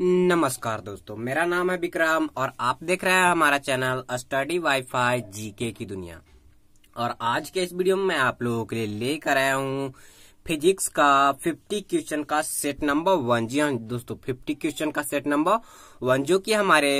नमस्कार दोस्तों मेरा नाम है विक्रम और आप देख रहे हैं हमारा चैनल स्टडी वाईफाई जीके की दुनिया और आज के इस वीडियो में मैं आप लोगों के लिए लेकर आया हूँ फिजिक्स का 50 क्वेश्चन का सेट नंबर वन जी हाँ दोस्तों 50 क्वेश्चन का सेट नंबर वन जो कि हमारे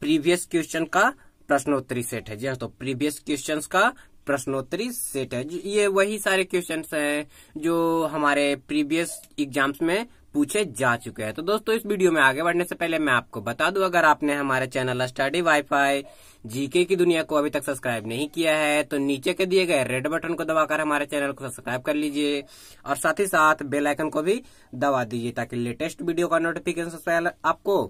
प्रीवियस क्वेश्चन का प्रश्नोत्तरी सेट है जी हाँ तो प्रीवियस क्वेश्चन का प्रश्नोत्तरी सेट है ये वही सारे क्वेश्चन है जो हमारे प्रीवियस एग्जाम्स में पूछे जा चुके हैं तो दोस्तों इस वीडियो में आगे बढ़ने से पहले मैं आपको बता दूं अगर आपने हमारे चैनल स्टडी वाईफाई जीके की दुनिया को अभी तक सब्सक्राइब नहीं किया है तो नीचे के दिए गए रेड बटन को दबाकर हमारे चैनल को सब्सक्राइब कर लीजिए और साथ ही साथ बेलाइकन को भी दबा दीजिए ताकि लेटेस्ट वीडियो का नोटिफिकेशन आपको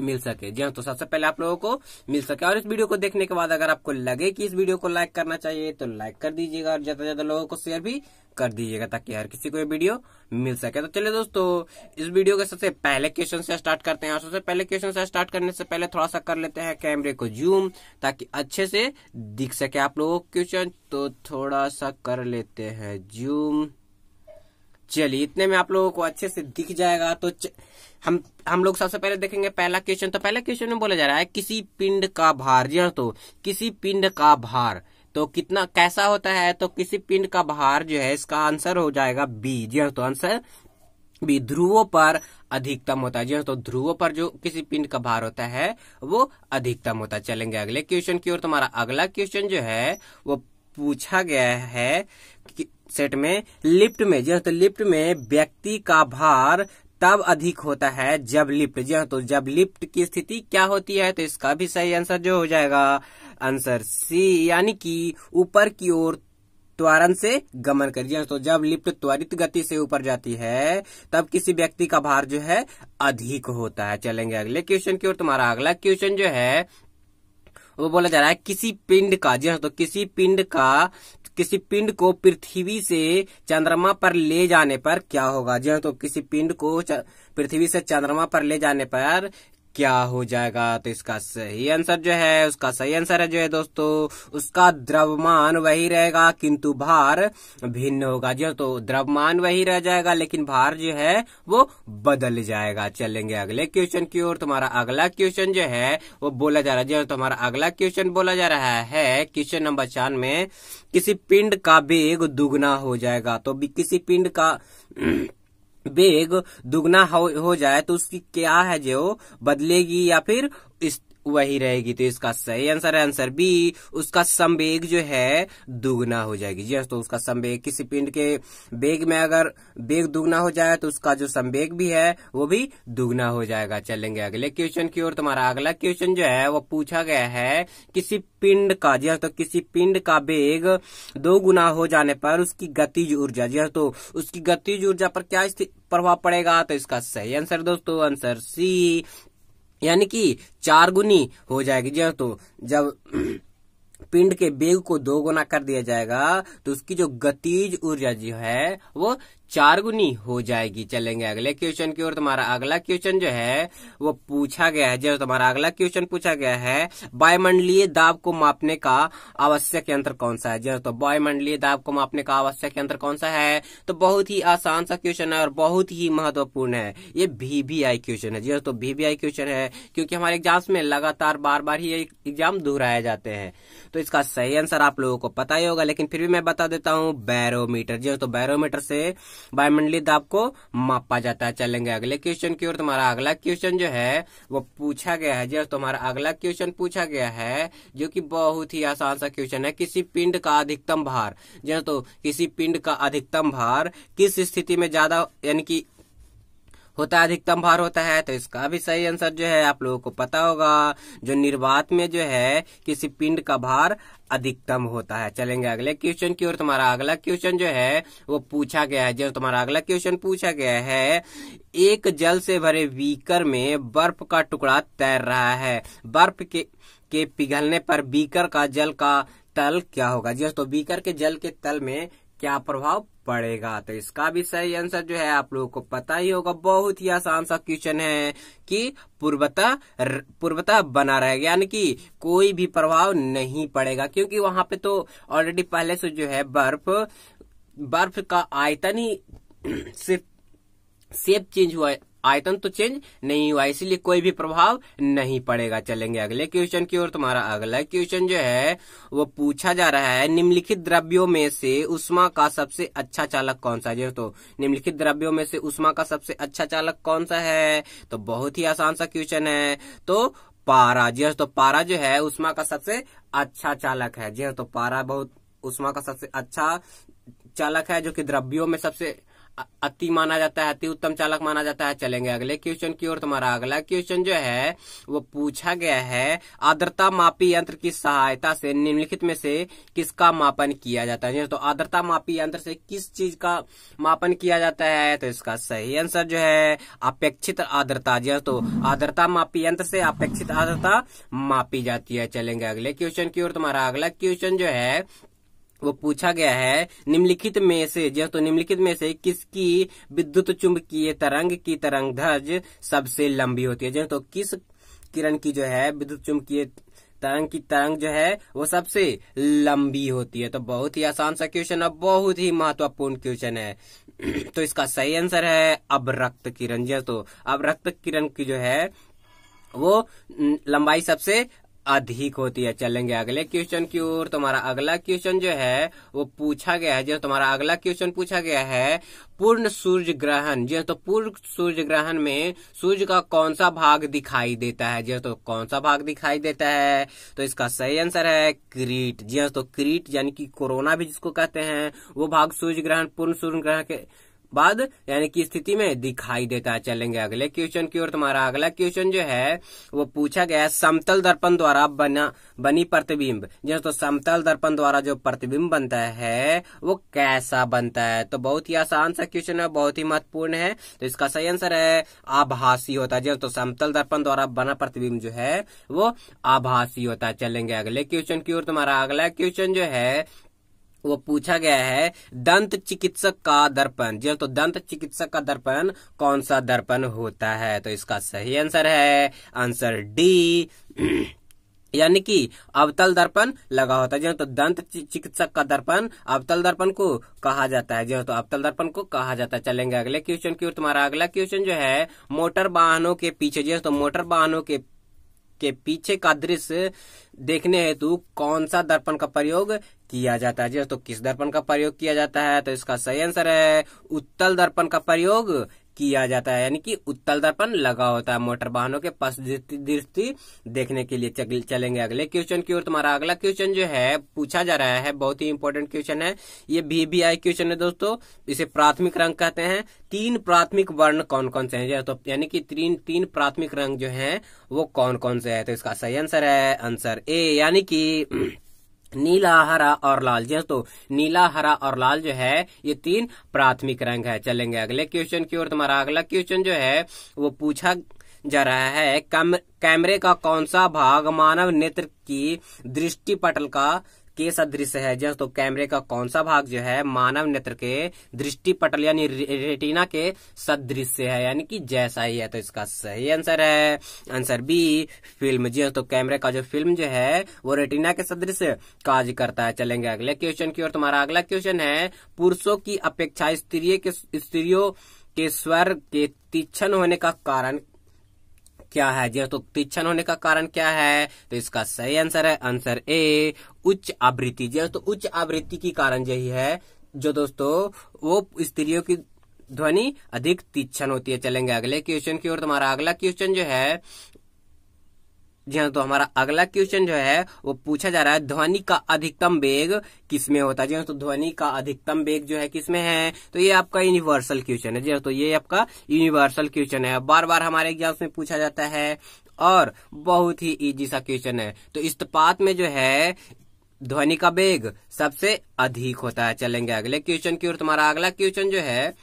मिल सके जी हाँ तो सबसे पहले आप लोगों को मिल सके और इस वीडियो को देखने के बाद अगर आपको लगे कि इस वीडियो को लाइक करना चाहिए तो लाइक कर दीजिएगा और ज्यादा से ज्यादा लोगों को शेयर भी कर दीजिएगा ताकि हर किसी को ये वीडियो मिल सके तो चलिए दोस्तों इस वीडियो के सबसे पहले क्वेश्चन से स्टार्ट करते हैं और सबसे पहले क्वेश्चन से स्टार्ट करने से पहले थोड़ा सा कर लेते हैं कैमरे को जूम ताकि अच्छे से दिख सके आप लोगों को क्वेश्चन तो थोड़ा सा कर लेते हैं जूम चलिए इतने में आप लोगों को अच्छे से दिख जाएगा तो हम हम लोग सबसे पहले देखेंगे पहला क्वेश्चन तो पहला क्वेश्चन में बोला जा रहा है किसी पिंड का भार जी हाँ तो किसी पिंड का भार तो कितना कैसा होता है तो किसी पिंड का भार जो है इसका आंसर हो जाएगा बी जी हाँ तो आंसर बी ध्रुवो पर अधिकतम होता है जी हाँ तो ध्रुवो पर जो किसी पिंड का भार होता है वो अधिकतम होता है चलेंगे अगले क्वेश्चन की ओर तुम्हारा अगला क्वेश्चन जो है वो पूछा गया है सेट में लिफ्ट में जी तो लिफ्ट में व्यक्ति का भार तब अधिक होता है जब लिफ्ट जी हाँ तो जब लिफ्ट की स्थिति क्या होती है तो इसका भी सही आंसर जो हो जाएगा आंसर सी यानी कि ऊपर की ओर त्वरण से गमन करिए हाँ, तो जब लिफ्ट त्वरित गति से ऊपर जाती है तब किसी व्यक्ति का भार जो है अधिक होता है चलेंगे अगले क्वेश्चन की ओर तुम्हारा अगला क्वेश्चन जो है वो बोला जा रहा है किसी पिंड का जी हाँ तो किसी पिंड का किसी पिंड को पृथ्वी से चंद्रमा पर ले जाने पर क्या होगा जी तो किसी पिंड को पृथ्वी से चंद्रमा पर ले जाने पर क्या हो जाएगा तो इसका सही आंसर जो है उसका सही आंसर है जो है दोस्तों उसका द्रव्यमान वही रहेगा किंतु भार भिन्न होगा जो हाँ, तो द्रव्यमान वही रह जाएगा लेकिन भार जो है वो बदल जाएगा चलेंगे अगले क्वेश्चन की ओर तुम्हारा अगला क्वेश्चन जो है वो बोला जा रहा है जो हाँ, तुम्हारा अगला क्वेश्चन बोला जा रहा है क्वेश्चन नंबर चार में किसी पिंड का वेग दुगना हो जाएगा तो किसी पिंड का वेग दुगना हो, हो जाए तो उसकी क्या है जो बदलेगी या फिर वही रहेगी तो इसका सही आंसर है आंसर बी उसका संवेग जो है दुगना हो जाएगी जी तो उसका संवेग किसी पिंड के बेग में अगर बेग दुगना हो जाए तो उसका जो संवेग भी है वो भी दुगना हो जाएगा चलेंगे अगले क्वेश्चन की ओर तुम्हारा अगला क्वेश्चन जो है वो पूछा गया है किसी पिंड का जी तो किसी पिंड का वेग दो गुना हो जाने पर उसकी गतिज ऊर्जा जी तो उसकी गतिज ऊर्जा पर क्या प्रभाव पड़ेगा तो इसका सही आंसर दोस्तों आंसर सी यानी कि चार गुनी हो जाएगी जो तो जब पिंड के वेग को दो गुना कर दिया जाएगा तो उसकी जो गतिज ऊर्जा जो है वो चार गुनी हो जाएगी चलेंगे अगले क्वेश्चन की ओर तुम्हारा अगला क्वेश्चन जो है वो पूछा गया है जो तुम्हारा अगला क्वेश्चन पूछा गया है वायुमंडलीय दाब को मापने का आवश्यक यंत्र कौन सा है जो तो वायुमंडलीय दाब को मापने का आवश्यक यंत्र कौन सा है तो बहुत ही आसान सा क्वेश्चन है और बहुत ही महत्वपूर्ण है ये वीवीआई क्वेश्चन है जो तो वीवीआई क्वेश्चन है क्योंकि हमारे एग्जाम्स में लगातार बार बार ही एग्जाम दोहराए जाते हैं तो इसका सही आंसर आप लोगों को पता ही होगा लेकिन फिर भी मैं बता देता हूँ बैरोमीटर जो तो बैरोमीटर से वायुमंडलीय दाब को मापा जाता है चलेंगे अगले क्वेश्चन की ओर तुम्हारा अगला क्वेश्चन जो है वो पूछा गया है जब हाँ, तुम्हारा अगला क्वेश्चन पूछा गया है जो कि बहुत ही आसान सा क्वेश्चन है किसी पिंड का अधिकतम भार जो हाँ, तो किसी पिंड का अधिकतम भार किस स्थिति में ज्यादा यानी कि होता है अधिकतम भार होता है तो इसका भी सही आंसर जो है आप लोगों को पता होगा जो निर्वात में जो है किसी पिंड का भार अधिकतम होता है चलेंगे अगले क्वेश्चन की ओर तुम्हारा अगला क्वेश्चन जो है वो पूछा गया है जो तुम्हारा अगला क्वेश्चन पूछा गया है एक जल से भरे बीकर में बर्फ का टुकड़ा तैर रहा है बर्फ के के पिघलने पर बीकर का जल का तल क्या होगा जी दोस्तों हाँ, बीकर के जल के तल में क्या प्रभाव पड़ेगा तो इसका भी सही आंसर जो है आप लोगों को पता ही होगा बहुत ही आसान सा क्वेश्चन है कि पूर्वता पूर्वता बना रहेगा यानी कि कोई भी प्रभाव नहीं पड़ेगा क्योंकि वहां पे तो ऑलरेडी पहले से जो है बर्फ बर्फ का आयतन ही सिर्फ सेप चेंज हुआ आयतन तो चेंज नहीं हुआ इसलिए कोई भी प्रभाव नहीं पड़ेगा चलेंगे अगले क्वेश्चन की ओर तुम्हारा अगला क्वेश्चन जो है वो पूछा जा रहा है निम्नलिखित द्रव्यों में से उष्मा का सबसे अच्छा चालक कौन सा जो तो निम्नलिखित द्रव्यों में से उष्मा का सबसे अच्छा चालक कौन सा है तो बहुत ही आसान सा क्वेश्चन है तो पारा जी तो पारा जो है उष्मा का सबसे अच्छा चालक है जी तो पारा बहुत उष्मा का सबसे अच्छा चालक है जो कि द्रव्यों में सबसे अति माना जाता है अति उत्तम चालक माना जाता है चलेंगे अगले क्वेश्चन की ओर तुम्हारा अगला क्वेश्चन जो है वो पूछा गया है आर्द्रता मापी यंत्र की सहायता से निम्नलिखित में से किसका मापन किया जाता है तो आर्द्रता मापी यंत्र से किस चीज का मापन किया जाता है तो इसका सही आंसर जो है अपेक्षित आर्द्रता जी हाँ, तो आर्द्रता मापी यंत्र से अपेक्षित आर्द्रता मापी जाती है चलेंगे अगले क्वेश्चन की ओर तुम्हारा अगला क्वेश्चन जो है वो पूछा गया है निम्नलिखित में से जो तो निम्नलिखित में से किसकी विद्युत चुंबकीय तरंग की तरंग ध्वज सबसे लंबी होती है जो तो किस किरण की जो है विद्युत चुंबकीय तरंग की तरंग जो है वो सबसे लंबी होती है तो बहुत ही आसान सा क्वेश्चन है बहुत ही महत्वपूर्ण क्वेश्चन है तो इसका सही आंसर है अब रक्त किरण जो तो अब रक्त किरण की जो है वो लंबाई सबसे अधिक होती है चलेंगे अगले क्वेश्चन की ओर तुम्हारा अगला क्वेश्चन जो है वो पूछा गया है जो तुम्हारा अगला क्वेश्चन पूछा गया है पूर्ण सूर्य ग्रहण जो तो पूर्ण सूर्य ग्रहण में सूर्य का कौन सा भाग दिखाई देता है जो तो कौन सा भाग दिखाई देता है तो इसका सही आंसर है क्रीट जी तो क्रीट यानी कि कोरोना भी जिसको कहते हैं वो भाग सूर्य ग्रहण पूर्ण सूर्य ग्रहण के बाद यानी कि स्थिति में दिखाई देता है चलेंगे अगले क्वेश्चन की ओर तुम्हारा अगला क्वेश्चन जो है वो पूछा गया है समतल दर्पण द्वारा बना बनी प्रतिबिंब जो तो समतल दर्पण द्वारा जो प्रतिबिंब बनता है वो कैसा बनता है तो बहुत ही आसान सा क्वेश्चन है बहुत ही महत्वपूर्ण है तो इसका सही आंसर है आभासी होता है जैसे तो समतल दर्पण द्वारा बना प्रतिबिंब जो है वो आभासी होता है चलेंगे अगले क्वेश्चन की ओर तुम्हारा अगला क्वेश्चन जो है वो पूछा गया है दंत चिकित्सक का दर्पण जो हाँ, तो दंत चिकित्सक का दर्पण कौन सा दर्पण होता है तो इसका सही आंसर है आंसर डी यानी कि अवतल दर्पण लगा होता है जो हाँ, तो दंत चिकित्सक का दर्पण अवतल दर्पण को कहा जाता है जो हाँ, तो अवतल दर्पण को कहा जाता है चलेंगे अगले क्वेश्चन की ओर तुम्हारा अगला क्वेश्चन जो है मोटर वाहनों के पीछे जो तो मोटर वाहनों के के पीछे का दृश्य देखने हेतु कौन सा दर्पण का प्रयोग किया जाता है दोस्तों किस दर्पण का प्रयोग किया जाता है तो इसका सही आंसर है उत्तल दर्पण का प्रयोग किया जाता है यानी कि उत्तल दर्पण लगा होता है मोटर वाहनों के पश दृष्टि देखने के लिए चलेंगे अगले क्वेश्चन की ओर तुम्हारा अगला क्वेश्चन जो है पूछा जा रहा है बहुत ही इंपॉर्टेंट क्वेश्चन है ये आई क्वेश्चन है दोस्तों इसे प्राथमिक रंग कहते हैं तीन प्राथमिक वर्ण कौन कौन से हैं तो यानी कि तीन तीन प्राथमिक रंग जो है वो कौन कौन से है तो इसका सही आंसर है आंसर ए यानी कि नीला हरा और लाल जी दोस्तों नीला हरा और लाल जो है ये तीन प्राथमिक रंग है चलेंगे अगले क्वेश्चन की ओर तुम्हारा अगला क्वेश्चन जो है वो पूछा जा रहा है कम कैमरे का कौन सा भाग मानव नेत्र की दृष्टि पटल का के सदृश है जस तो कैमरे का कौन सा भाग जो है मानव नेत्र के दृष्टि पटल यानी रेटिना के सदृश है यानी कि जैसा ही है तो इसका सही आंसर है आंसर बी फिल्म जी तो कैमरे का जो फिल्म जो है वो रेटिना के सदृश कार्य करता है चलेंगे अगले क्वेश्चन की ओर तुम्हारा अगला क्वेश्चन है पुरुषों की अपेक्षा स्त्रीय के स्त्रियों के स्वर के तीक्षण होने का कारण क्या है यह तो तीक्षण होने का कारण क्या है तो इसका सही आंसर है आंसर ए उच्च आवृत्ति यह तो उच्च आवृत्ति की कारण यही है जो दोस्तों वो स्त्रियों की ध्वनि अधिक तीक्षण होती है चलेंगे अगले क्वेश्चन की ओर तुम्हारा अगला क्वेश्चन जो है जी हाँ तो हमारा अगला क्वेश्चन जो है वो पूछा जा रहा है ध्वनि का अधिकतम वेग किसमें होता है जी हाँ तो ध्वनि का अधिकतम वेग जो है किसमें है तो ये आपका यूनिवर्सल क्वेश्चन है जी हाँ तो ये आपका यूनिवर्सल क्वेश्चन है बार बार हमारे एग्जाम्स में पूछा जाता है और बहुत ही इजी सा क्वेश्चन है तो इस्पात में जो है ध्वनि का वेग सबसे अधिक होता है चलेंगे अगले क्वेश्चन की ओर तुम्हारा अगला क्वेश्चन जो है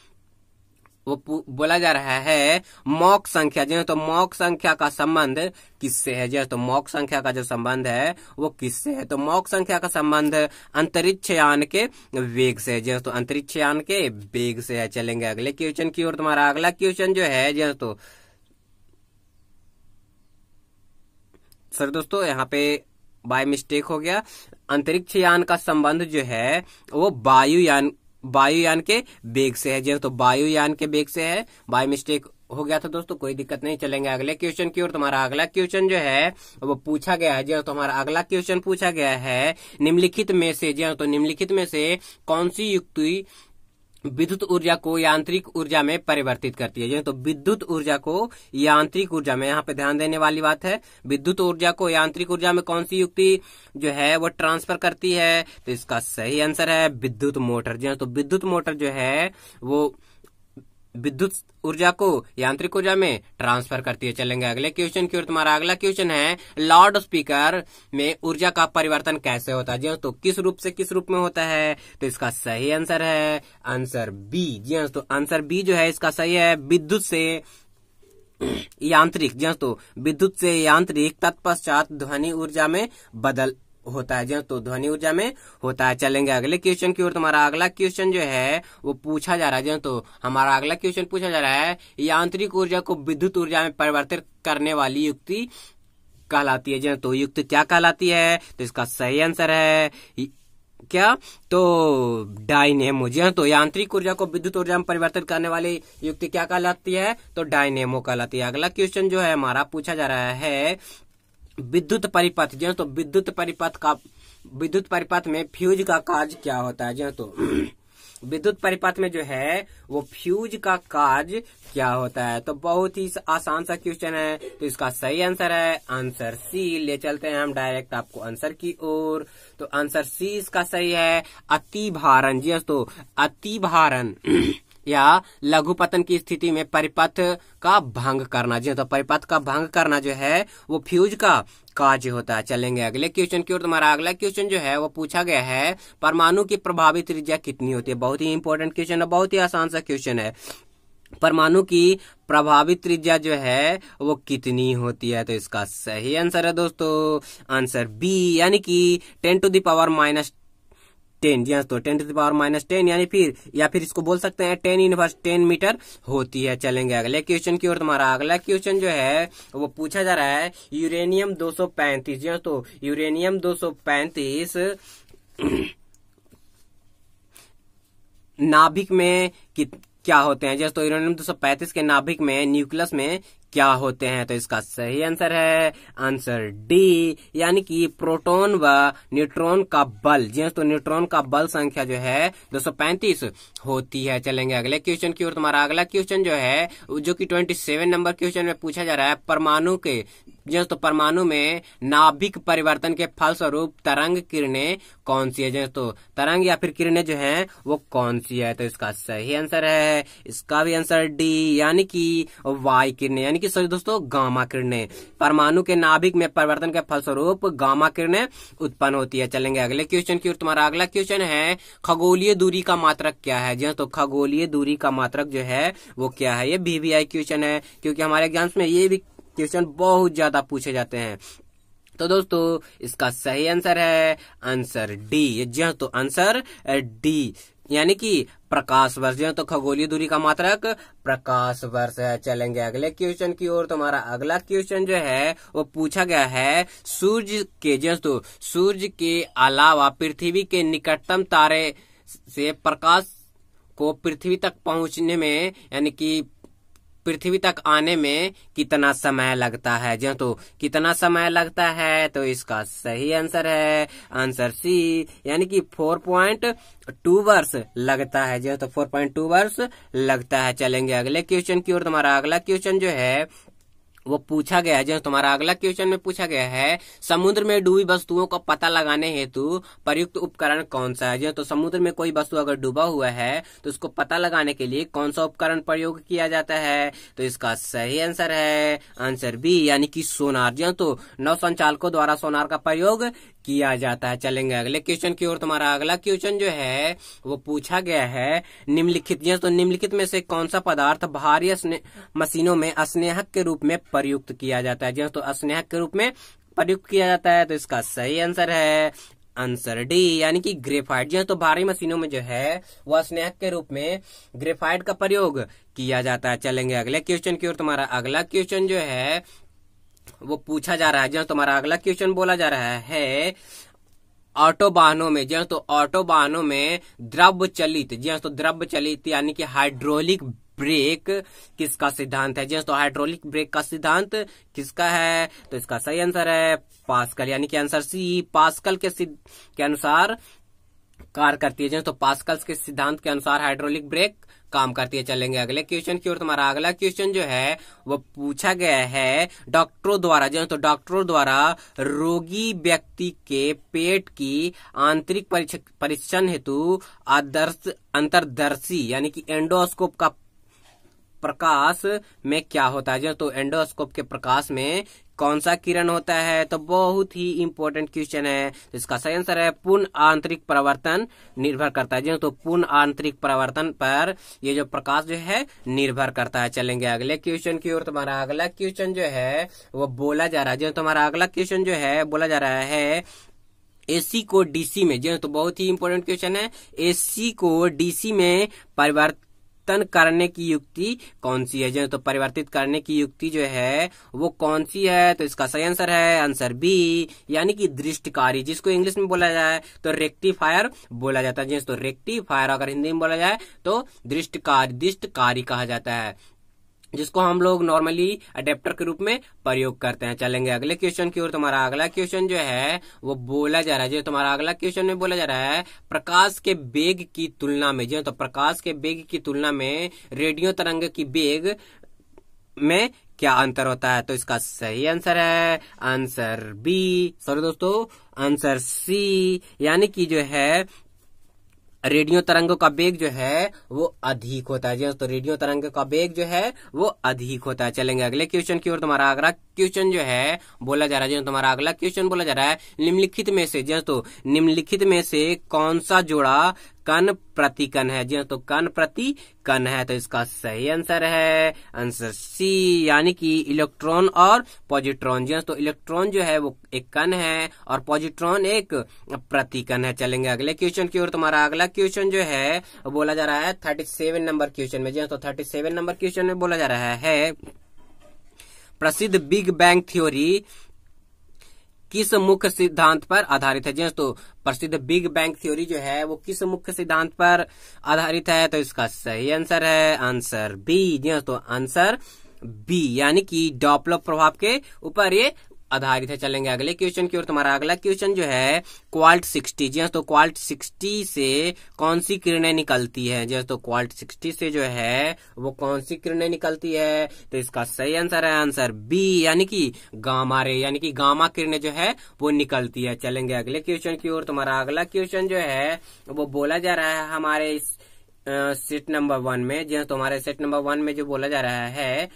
वो बोला जा रहा है मौक संख्या जो तो मौक संख्या का संबंध किससे है जो तो मौक संख्या का जो संबंध है वो किससे है तो मौक संख्या का संबंध अंतरिक्ष यान के वेग से है जो तो अंतरिक्ष यान के वेग से है चलेंगे अगले क्वेश्चन की ओर तुम्हारा अगला क्वेश्चन जो है जो तो सर दोस्तों यहाँ पे बाय मिस्टेक हो गया अंतरिक्ष यान का संबंध जो है वो वायुयान वायुयान के बेग से है जी हाँ, तो वायुयान के बेग से है बाय मिस्टेक हो गया था दोस्तों कोई दिक्कत नहीं चलेंगे अगले क्वेश्चन की ओर तुम्हारा अगला क्वेश्चन जो है वो पूछा गया है जो हाँ, तो तुम्हारा अगला क्वेश्चन पूछा गया है निम्नलिखित में से जो हाँ, तो निम्नलिखित में से कौन सी युक्ति विद्युत ऊर्जा को यांत्रिक ऊर्जा में परिवर्तित करती है तो विद्युत ऊर्जा को यांत्रिक ऊर्जा में यहाँ पे ध्यान देने वाली बात है विद्युत ऊर्जा को यांत्रिक ऊर्जा में कौन सी युक्ति जो है वो ट्रांसफर करती है तो इसका सही आंसर है विद्युत मोटर जी तो विद्युत मोटर जो है वो विद्युत ऊर्जा को यांत्रिक ऊर्जा में ट्रांसफर करती है चलेंगे अगले क्वेश्चन की ओर तुम्हारा अगला क्वेश्चन है लाउड स्पीकर में ऊर्जा का परिवर्तन कैसे होता है जी हाँ, तो किस रूप से किस रूप में होता है तो इसका सही आंसर है आंसर बी जी हाँ, तो आंसर बी जो है इसका सही है विद्युत से यांत्रिक जी हाँ, तो विद्युत से यांत्रिक तत्पश्चात ध्वनि ऊर्जा में बदल होता है जो तो ध्वनि तो ऊर्जा में होता है चलेंगे अगले क्वेश्चन की ओर तुम्हारा अगला क्वेश्चन जो है वो पूछा जा रहा है जो तो हमारा अगला क्वेश्चन पूछा जा रहा है यांत्रिक ऊर्जा को विद्युत ऊर्जा में परिवर्तित करने वाली युक्ति कहलाती है जो तो युक्त क्या कहलाती है तो इसका सही आंसर है क्या तो डायनेमो जी हाँ तो यांत्रिक ऊर्जा को विद्युत ऊर्जा में परिवर्तित करने वाली युक्ति क्या कहलाती है तो डायनेमो कहलाती है अगला क्वेश्चन जो है हमारा पूछा जा रहा है विद्युत परिपथ जो तो विद्युत परिपथ का विद्युत परिपथ में फ्यूज का कार्य क्या होता है जो तो विद्युत परिपथ में जो है वो फ्यूज का कार्य क्या होता है तो बहुत ही आसान सा क्वेश्चन है तो इसका सही आंसर है आंसर सी ले चलते हैं हम डायरेक्ट आपको आंसर की ओर तो आंसर सी इसका सही है अति भारण जी तो भारण या लघुपतन की स्थिति में परिपथ का भंग करना जी हाँ, तो परिपथ का भंग करना जो है वो फ्यूज का कार्य होता है चलेंगे अगले क्वेश्चन की ओर तुम्हारा अगला क्वेश्चन जो है वो पूछा गया है परमाणु की प्रभावी त्रिज्या कितनी होती है बहुत ही इंपॉर्टेंट क्वेश्चन है बहुत ही आसान सा क्वेश्चन है परमाणु की प्रभावित त्रिज्या जो है वो कितनी होती है तो इसका सही आंसर है दोस्तों आंसर बी यानी कि ten to the power minus ten जी हाँ तो ten to the power minus ten यानी फिर या फिर इसको बोल सकते हैं टेन इनवर्स टेन मीटर होती है चलेंगे अगले क्वेश्चन की ओर तुम्हारा अगला क्वेश्चन जो है वो पूछा जा रहा है यूरेनियम दो सौ पैंतीस जी हाँ तो यूरेनियम दो सौ पैंतीस नाभिक में कित क्या होते हैं जैसे हाँ, तो यूरेनियम दो सौ पैंतीस के नाभिक में न्यूक्लियस में क्या होते हैं तो इसका सही आंसर है आंसर डी यानी कि प्रोटॉन व न्यूट्रॉन का बल जी हाँ, तो न्यूट्रॉन का बल संख्या जो है 235 होती है चलेंगे अगले क्वेश्चन की ओर तुम्हारा अगला क्वेश्चन जो है जो कि 27 नंबर क्वेश्चन में पूछा जा रहा है परमाणु के तो परमाणु में नाभिक परिवर्तन के फलस्वरूप तरंग किरणें कौन सी है तो तरंग या फिर किरणें जो हैं वो कौन सी है तो इसका सही आंसर है इसका भी आंसर डी यानी कि वाई किरणें यानी कि सॉरी दोस्तों गामा किरणें परमाणु के नाभिक में परिवर्तन के फलस्वरूप गामा किरणें उत्पन्न होती है चलेंगे अगले क्वेश्चन की ओर तुम्हारा अगला क्वेश्चन है खगोलीय दूरी का मात्रक क्या है जैसे तो खगोलीय दूरी का मात्रक जो है वो क्या है ये बीबीआई क्वेश्चन है क्योंकि हमारे एग्जाम्स में ये भी क्वेश्चन बहुत ज्यादा पूछे जाते हैं तो दोस्तों इसका सही आंसर है आंसर डी जी हाँ, तो आंसर डी यानी कि प्रकाश वर्ष जो हाँ, तो खगोलीय दूरी का मात्रक प्रकाश वर्ष है चलेंगे अगले क्वेश्चन की ओर तुम्हारा अगला क्वेश्चन जो है वो पूछा गया है सूर्य के जो हाँ, तो सूर्य के अलावा पृथ्वी के निकटतम तारे से प्रकाश को पृथ्वी तक पहुंचने में यानी कि पृथ्वी तक आने में कितना समय लगता है जो तो कितना समय लगता है तो इसका सही आंसर है आंसर सी यानी कि फोर प्वाइंट टू वर्ष लगता है जो तो फोर पॉइंट टू वर्ष लगता है चलेंगे अगले क्वेश्चन की ओर तुम्हारा अगला क्वेश्चन जो है वो पूछा गया है जो तुम्हारा अगला क्वेश्चन में पूछा गया है समुद्र में डूबी वस्तुओं का पता लगाने हेतु प्रयुक्त उपकरण कौन सा है जो तो समुद्र में कोई वस्तु अगर डूबा हुआ है तो उसको पता लगाने के लिए कौन सा उपकरण प्रयोग किया जाता है तो इसका सही आंसर है आंसर बी यानी कि सोनार जो तो नौ संचालकों द्वारा सोनार का प्रयोग किया जाता है चलेंगे अगले क्वेश्चन की ओर तुम्हारा अगला क्वेश्चन जो है वो पूछा गया है निम्नलिखित हाँ, तो निम्नलिखित में से कौन सा पदार्थ भारी मशीनों में स्नेहक के रूप में प्रयुक्त किया जाता है जो हाँ, तो स्नेहक के रूप में प्रयुक्त किया जाता है तो इसका सही आंसर है आंसर डी यानी कि ग्रेफाइट जो है तो भारी मशीनों में जो है वह स्नेहक के रूप में ग्रेफाइट का प्रयोग किया जाता है चलेंगे अगले क्वेश्चन की ओर तुम्हारा अगला क्वेश्चन जो है वो पूछा जा रहा है जो तुम्हारा अगला क्वेश्चन बोला जा रहा है ऑटो वाहनों में जो तो ऑटो वाहनों में द्रव्य चलित जी तो द्रव्य चलित यानी कि हाइड्रोलिक ब्रेक किसका सिद्धांत है जी तो हाइड्रोलिक ब्रेक का सिद्धांत किसका है तो इसका सही आंसर है पास्कल यानी कि आंसर सी पास्कल के के अनुसार कार्य करती है जी तो पास्कल के सिद्धांत के अनुसार हाइड्रोलिक ब्रेक काम करती है चलेंगे अगले क्वेश्चन की ओर तुम्हारा अगला क्वेश्चन जो है वो पूछा गया है डॉक्टरों द्वारा जो तो डॉक्टरों द्वारा रोगी व्यक्ति के पेट की आंतरिक परीक्षण हेतु आदर्श अंतरदर्शी यानी कि एंडोस्कोप का प्रकाश में क्या होता है जो तो एंडोस्कोप के प्रकाश में कौन सा किरण होता है तो बहुत ही इंपॉर्टेंट क्वेश्चन है तो इसका सही आंसर है पूर्ण आंतरिक परावर्तन निर्भर करता है जी हाँ, तो पूर्ण आंतरिक परावर्तन पर ये जो प्रकाश जो है निर्भर करता है चलेंगे अगले क्वेश्चन की ओर तुम्हारा अगला क्वेश्चन जो है वो बोला जा रहा है जो हाँ, तुम्हारा अगला क्वेश्चन जो है बोला जा रहा है एसी को डीसी में जी हाँ, तो बहुत ही इंपॉर्टेंट क्वेश्चन है एसी को डीसी में परिवर्तन परिवर्तन करने की युक्ति कौन सी है जो तो परिवर्तित करने की युक्ति जो है वो कौन सी है तो इसका सही आंसर है आंसर बी यानी कि दृष्टिकारी जिसको इंग्लिश में बोला जाए तो रेक्टिफायर बोला जाता है जिस तो रेक्टिफायर अगर हिंदी में बोला जाए तो दृष्टिकारी दृष्टकारी कहा जाता है जिसको हम लोग नॉर्मली अडेप्टर के रूप में प्रयोग करते हैं चलेंगे अगले क्वेश्चन की ओर तुम्हारा अगला क्वेश्चन जो है वो बोला जा रहा है जो तुम्हारा अगला क्वेश्चन में बोला जा रहा है प्रकाश के बेग की तुलना में जी तो प्रकाश के बेग की तुलना में रेडियो तरंग की बेग में क्या अंतर होता है तो इसका सही आंसर है आंसर बी सॉरी दोस्तों आंसर सी यानी कि जो है रेडियो तरंगों का वेग जो है वो अधिक होता है जी दोस्तों हाँ, रेडियो तरंग का वेग जो है वो अधिक होता है चलेंगे अगले क्वेश्चन की ओर तुम्हारा अगला क्वेश्चन जो है बोला जा रहा है जी हाँ, तुम्हारा अगला क्वेश्चन बोला जा रहा है निम्नलिखित में से दोस्तों हाँ, निम्नलिखित में से कौन सा जोड़ा कन प्रति कन है जी तो कन प्रति कन है तो इसका सही आंसर है आंसर सी यानी कि इलेक्ट्रॉन और पॉजिट्रॉन जी तो इलेक्ट्रॉन जो है वो एक कन है और पॉजिट्रॉन एक प्रतिकन है चलेंगे अगले क्वेश्चन की ओर तुम्हारा अगला क्वेश्चन जो है बोला जा रहा है थर्टी सेवन नंबर क्वेश्चन में जी तो थर्टी सेवन नंबर क्वेश्चन में बोला जा रहा है प्रसिद्ध बिग बैंग थ्योरी किस मुख्य सिद्धांत पर आधारित है तो प्रसिद्ध बिग बैंग थ्योरी जो है वो किस मुख्य सिद्धांत पर आधारित है तो इसका सही आंसर है आंसर बी जी तो आंसर बी यानी कि डॉपलर प्रभाव के ऊपर ये आधारित है चलेंगे अगले क्वेश्चन की ओर तुम्हारा अगला क्वेश्चन जो है क्वाल्ट सिक्सटी जी हाँ, तो क्वाल्ट सिक्सटी से कौन सी किरणें निकलती है जी हाँ, तो क्वाल्ट सिक्सटी से जो है वो कौन सी किरणें निकलती है तो इसका सही आंसर है आंसर बी यानी कि गामा रे यानी कि गामा किरणें जो है वो निकलती है चलेंगे अगले क्वेश्चन की ओर तुम्हारा अगला क्वेश्चन जो है वो बोला जा रहा है हमारे इस सेट नंबर वन में जी हाँ, तो हमारे सेट नंबर वन में जो बोला जा रहा है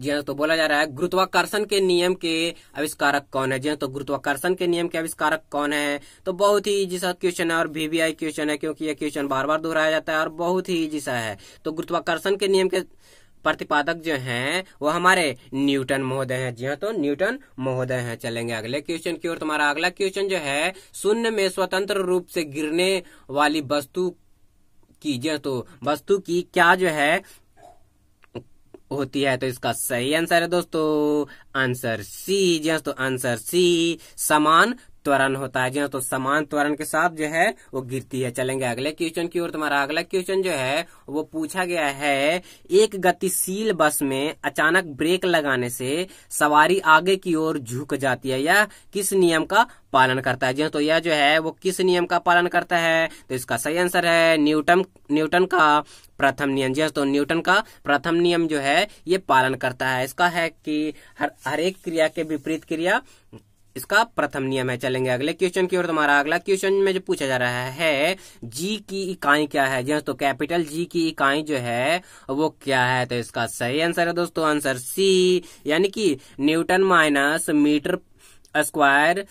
जी हाँ तो बोला जा रहा है गुरुत्वाकर्षण के नियम के आविष्कारक कौन है जी हाँ तो गुरुत्वाकर्षण के नियम के आविष्कारक कौन है तो बहुत ही इजी सा क्वेश्चन है और वीवीआई क्वेश्चन है क्योंकि ये क्वेश्चन बार बार दोहराया जाता है और बहुत ही इजी सा है तो गुरुत्वाकर्षण के नियम के प्रतिपादक जो है वो हमारे न्यूटन महोदय है जी हाँ तो न्यूटन महोदय है चलेंगे अगले क्वेश्चन की ओर तुम्हारा अगला क्वेश्चन जो है शून्य में स्वतंत्र रूप से गिरने वाली वस्तु की जी तो वस्तु की क्या जो है होती है तो इसका सही आंसर है दोस्तों आंसर सी जी दोस्तों आंसर सी समान त्वरण होता है जी हाँ तो समान त्वरण के साथ जो है वो गिरती है चलेंगे अगले क्वेश्चन की ओर तुम्हारा अगला क्वेश्चन जो है वो पूछा गया है एक गतिशील बस में अचानक ब्रेक लगाने से सवारी आगे की ओर झुक जाती है या किस नियम का पालन करता है जी तो यह जो है वो किस नियम का पालन करता है तो इसका सही आंसर है न्यूटन न्यूटन का प्रथम नियम जी तो न्यूटन का प्रथम नियम जो है ये पालन करता है इसका है कि हर हर एक क्रिया के विपरीत क्रिया इसका प्रथम नियम है चलेंगे अगले क्वेश्चन की ओर तुम्हारा अगला क्वेश्चन में जो पूछा जा रहा है जी की इकाई क्या है जी हाँ, तो कैपिटल जी की इकाई जो है वो क्या है तो इसका सही आंसर है दोस्तों आंसर सी यानी कि newton minus metre square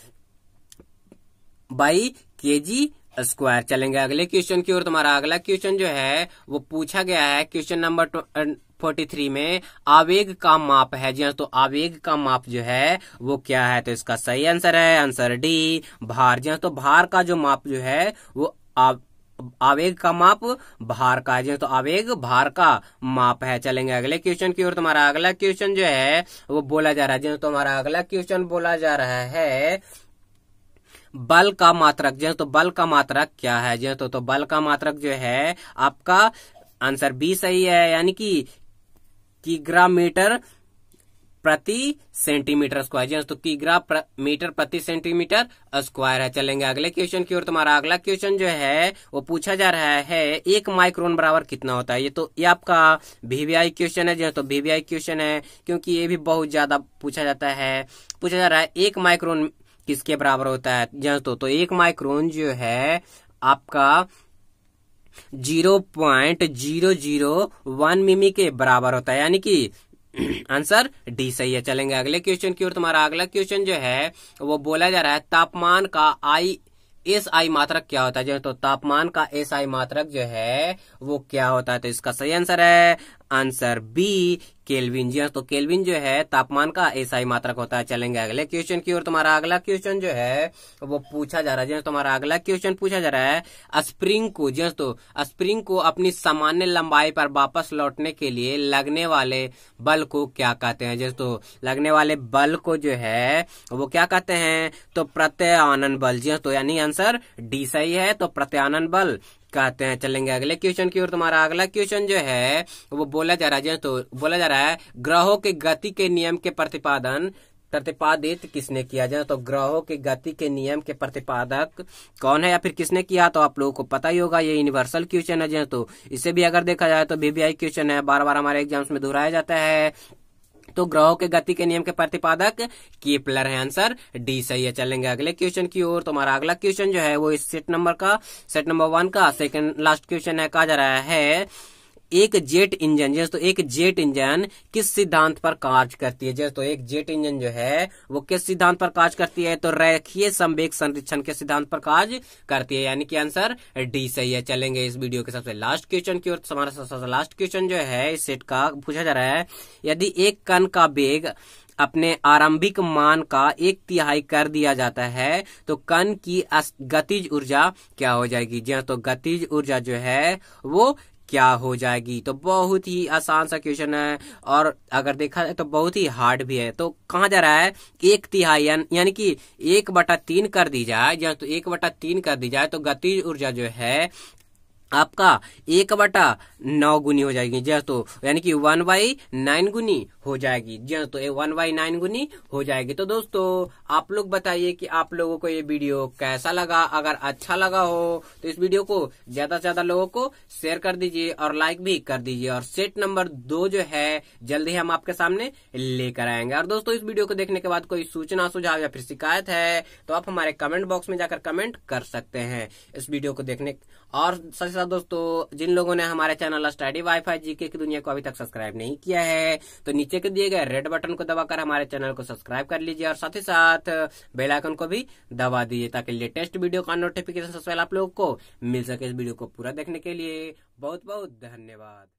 by K G square चलेंगे अगले क्वेश्चन की ओर तुम्हारा अगला क्वेश्चन जो है वो पूछा गया है क्वेश्चन नंबर फोर्टी थ्री में आवेग का माप है जी हाँ, तो आवेग का माप जो है वो क्या है तो इसका सही आंसर है आंसर डी भार जी हाँ, तो भार का जो माप जो है वो आव, आवेग का माप भार का है हाँ, तो आवेग भार का माप है चलेंगे अगले क्वेश्चन की ओर तुम्हारा तो अगला क्वेश्चन जो है वो बोला जा रहा है तो तुम्हारा अगला क्वेश्चन बोला जा रहा है बल का मात्रक जो तो बल का मात्रक क्या है जी तो, तो बल का मात्रक जो है आपका आंसर बी सही है यानी कि किग्रा मीटर प्रति सेंटीमीटर स्क्वायर जी तो किग्रा प्र, मीटर प्रति सेंटीमीटर स्क्वायर है चलेंगे अगले क्वेश्चन की ओर तुम्हारा अगला क्वेश्चन जो है वो पूछा जा रहा है एक माइक्रोन बराबर कितना होता है ये तो ये आपका वीवीआई क्वेश्चन है जी तो वीवीआई क्वेश्चन है क्योंकि ये भी बहुत ज्यादा पूछा जाता है पूछा जा रहा है एक माइक्रोन किसके बराबर होता है जी तो, तो एक माइक्रोन जो है आपका zero point zero zero one मिमी के बराबर होता है यानी कि आंसर डी सही है चलेंगे अगले क्वेश्चन की ओर तुम्हारा अगला क्वेश्चन जो है वो बोला जा रहा है तापमान का आई एस आई मात्रक क्या होता है तो तापमान का एस आई मात्रक जो है वो क्या होता है तो इसका सही आंसर है आंसर बी केल्विन जी तो केल्विन जो है तापमान का ऐसा ही मात्रक होता है चलेंगे अगले क्वेश्चन की ओर तुम्हारा अगला क्वेश्चन जो है वो पूछा जा रहा है जी तुम्हारा अगला क्वेश्चन पूछा जा रहा है स्प्रिंग को जी तो स्प्रिंग को अपनी सामान्य लंबाई पर वापस लौटने के लिए लगने वाले बल को क्या कहते हैं जी तो लगने वाले बल को जो है वो क्या कहते हैं तो प्रत्यानंद बल जी तो यानी आंसर डी सही है तो प्रत्यानंद बल कहते हैं चलेंगे अगले क्वेश्चन की ओर तुम्हारा अगला क्वेश्चन जो है वो बोला जा रहा है तो बोला जा रहा है ग्रहों के गति के नियम के प्रतिपादन प्रतिपादित किसने किया जाए तो ग्रहों की गति के नियम के प्रतिपादक कौन है या फिर किसने किया तो आप लोगों को पता ही होगा ये यूनिवर्सल क्वेश्चन है जो तो इसे भी अगर देखा जाए तो बीबीआई क्वेश्चन है बार बार हमारे एग्जाम्स में दोहराया जाता है तो ग्रहों के गति के नियम के प्रतिपादक कीपलर है आंसर डी सही है चलेंगे अगले क्वेश्चन की ओर तो अगला क्वेश्चन जो है वो इस सेट नंबर का सेट नंबर वन का सेकेंड लास्ट क्वेश्चन है कहा जा रहा है एक जेट इंजन जैसे तो एक जेट इंजन किस सिद्धांत पर कार्य करती है जैसे तो एक जेट इंजन जो है वो किस सिद्धांत पर कार्य करती है तो रेखीय संवेग संरक्षण के सिद्धांत पर कार्य करती है यानी कि आंसर डी सही है चलेंगे इस वीडियो के सबसे लास्ट क्वेश्चन की ओर हमारा लास्ट क्वेश्चन जो है इस सेट का पूछा जा रहा है यदि एक कन का वेग अपने आरंभिक मान का एक तिहाई कर दिया जाता है तो कण की गतिज ऊर्जा क्या हो जाएगी जी तो गतिज ऊर्जा जो है वो क्या हो जाएगी तो बहुत ही आसान सा क्वेश्चन है और अगर देखा जाए तो बहुत ही हार्ड भी है तो कहा जा रहा है एक तिहाई यानी कि एक बटा तीन कर दी जाए या तो एक बटा तीन कर दी जाए तो गतिज ऊर्जा जो है आपका एक बटा नौ गुनी हो जाएगी जी तो यानी कि वन बाई नाइन गुनी हो जाएगी जी तो ये वन बाई नाइन गुनी हो जाएगी तो दोस्तों आप लोग बताइए कि आप लोगों को ये वीडियो कैसा लगा अगर अच्छा लगा हो तो इस वीडियो को ज्यादा से ज्यादा लोगों को शेयर कर दीजिए और लाइक भी कर दीजिए और सेट नंबर दो जो है जल्दी हम आपके सामने लेकर आएंगे और दोस्तों इस वीडियो को देखने के बाद कोई सूचना सुझाव या फिर शिकायत है तो आप हमारे कमेंट बॉक्स में जाकर कमेंट कर सकते हैं इस वीडियो को देखने और साथ ही साथ दोस्तों जिन लोगों ने हमारे चैनल स्टडी वाईफाई जीके की दुनिया को अभी तक सब्सक्राइब नहीं किया है तो नीचे के दिए गए रेड बटन को दबाकर हमारे चैनल को सब्सक्राइब कर लीजिए और साथ ही साथ बेलाइकन को भी दबा दीजिए ताकि लेटेस्ट वीडियो का नोटिफिकेशन सबसे पहले आप लोगों को मिल सके इस वीडियो को पूरा देखने के लिए बहुत बहुत धन्यवाद